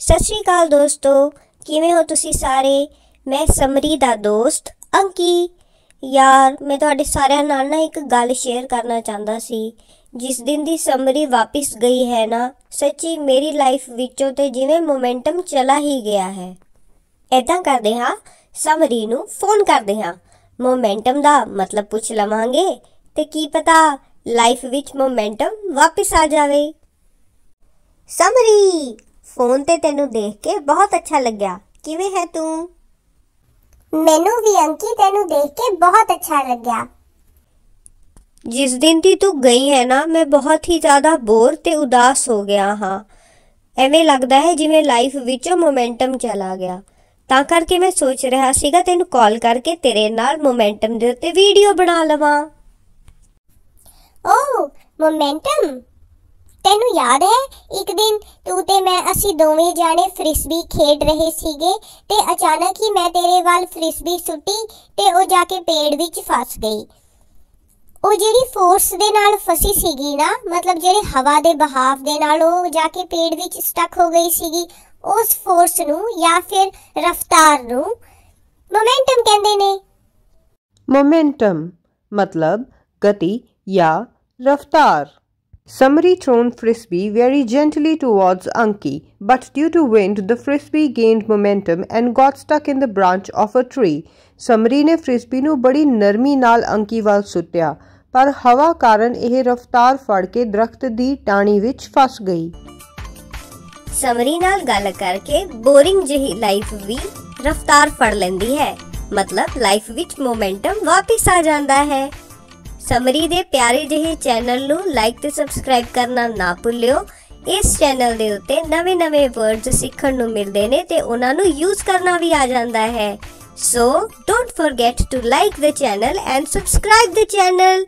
ਸਤਿ ਸ਼੍ਰੀ ਅਕਾਲ ਦੋਸਤੋ ਕਿਵੇਂ ਹੋ ਤੁਸੀਂ ਸਾਰੇ ਮੈਂ ਸਮਰੀ ਦਾ ਦੋਸਤ ਅੰਕੀ ਯਾਰ ਮੈਂ ਤੁਹਾਡੇ ਸਾਰਿਆਂ ਨਾਲ ਨਾ ਇੱਕ ਗੱਲ ਸ਼ੇਅਰ ਕਰਨਾ ਚਾਹੁੰਦਾ ਸੀ ਜਿਸ ਦਿਨ ਦੀ ਸਮਰੀ ਵਾਪਸ ਗਈ ਹੈ ਨਾ ਸੱਚੀ ਮੇਰੀ ਲਾਈਫ ਵਿੱਚੋਂ ਤੇ ਜਿਵੇਂ ਮੋਮੈਂਟਮ ਚਲਾ ਹੀ ਗਿਆ ਹੈ ਐਦਾਂ ਕਰਦੇ ਹਾਂ ਸਮਰੀ ਨੂੰ ਫੋਨ ਕਰਦੇ ਹਾਂ ਮੋਮੈਂਟਮ ਦਾ ਮਤਲਬ ਪੁੱਛ ਲਵਾਂਗੇ ਤੇ ਕੀ ਪਤਾ ਲਾਈਫ ਵਿੱਚ ਮੋਮੈਂਟਮ ਵਾਪਸ ਆ ਜਾਵੇ ਫੋਨ ਤੇ ਤੈਨੂੰ ਦੇਖ ਕੇ ਬਹੁਤ ਅੱਛਾ ਲੱਗਿਆ ਕਿਵੇਂ ਹੈ ਤੂੰ ਮੈਨੂੰ ਵੀ ਅੰਕੀ ਤੈਨੂੰ ਦੇਖ ਕੇ ਬਹੁਤ ਅੱਛਾ ਲੱਗਿਆ ਜਿਸ ਦਿਨ ਦੀ ਤੂੰ ਗਈ ਹੈ ਨਾ ਮੈਂ ਬਹੁਤ ਹੀ ਜ਼ਿਆਦਾ ਬੋਰ ਤੇ ਉਦਾਸ ਹੋ ਗਿਆ ਹਾਂ ਐਵੇਂ ਲੱਗਦਾ ਹੈ ਜਿਵੇਂ ਲਾਈਫ ਵਿੱਚੋਂ ਮੋਮੈਂਟਮ ਚਲਾ ਗਿਆ ਤਾਂ ਕਰਕੇ ਮੈਂ ਸੋਚ ਰਿਹਾ ਸੀਗਾ ਤੈਨੂੰ ਕਾਲ ਕਰਕੇ ਤੇਰੇ ਨਾਲ ਮੋਮੈਂਟਮ ਦੇ ਉੱਤੇ ਵੀਡੀਓ ਬਣਾ ਲਵਾਂ ਓ ਮੋਮੈਂਟਮ ਤੈਨੂੰ ਯਾਦ ਹੈ ਇੱਕ ਦਿਨ ਤੂੰ ਤੇ ਮੈਂ ਅਸੀਂ ਦੋਵੇਂ ਜਾਣੇ ਫ੍ਰਿਸਬੀ ਖੇਡ ਰਹੇ ਸੀਗੇ ਤੇ ਅਚਾਨਕ ਹੀ ਮੈਂ ਤੇਰੇ ਵੱਲ ਫ੍ਰਿਸਬੀ ਸੁੱਟੀ ਤੇ ਉਹ ਜਾ ਕੇ ਪੇੜ ਵਿੱਚ ਫਸ ਗਈ ਉਹ ਜਿਹੜੀ ਫੋਰਸ ਦੇ ਨਾਲ ਫਸੀ ਸੀਗੀ ਨਾ ਮਤਲਬ ਜਿਹੜੇ ਹਵਾ ਦੇ ਬਹਾਵ ਦੇ ਨਾਲ ਉਹ ਜਾ ਕੇ ਪੇੜ ਵਿੱਚ ਸਟਕ ਹੋ ਗਈ ਸੀਗੀ ਉਸ ਫੋਰਸ ਨੂੰ ਜਾਂ ਫਿਰ ਰਫ਼ਤਾਰ ਨੂੰ ਮੋਮੈਂਟਮ ਕਹਿੰਦੇ ਨੇ ਮੋਮੈਂਟਮ ਮਤਲਬ ਗਤੀ ਜਾਂ ਰਫ਼ਤਾਰ Summary thrown frisbee very gently towards Anki, but due to wind, the frisbee gained momentum and got stuck in the branch of a tree. Summary ne frisbee nu badi narmi naal Anki wal sutya, par hawa karan eh raftaar phad ke drakht di taani vich phas gayi. Summary naal gall karke boring jehi life vi raftaar phad lendi hai, matlab life vich momentum wapis aa janda hai. Summary ਦੇ ਪਿਆਰੇ ਜਿਹੇ channel ਨੂੰ like ਤੇ subscribe ਕਰਨਾ ਨਾ ਭੁੱਲਿਓ ਇਸ channel ਦੇ ਉੱਤੇ ਨਵੇਂ-ਨਵੇਂ ਵਰਡਸ ਸਿੱਖਣ ਨੂੰ ਮਿਲਦੇ ਨੇ ਤੇ ਉਹਨਾਂ ਨੂੰ ਯੂਜ਼ ਕਰਨਾ ਵੀ ਆ ਜਾਂਦਾ ਹੈ so don't forget to like the channel and subscribe the channel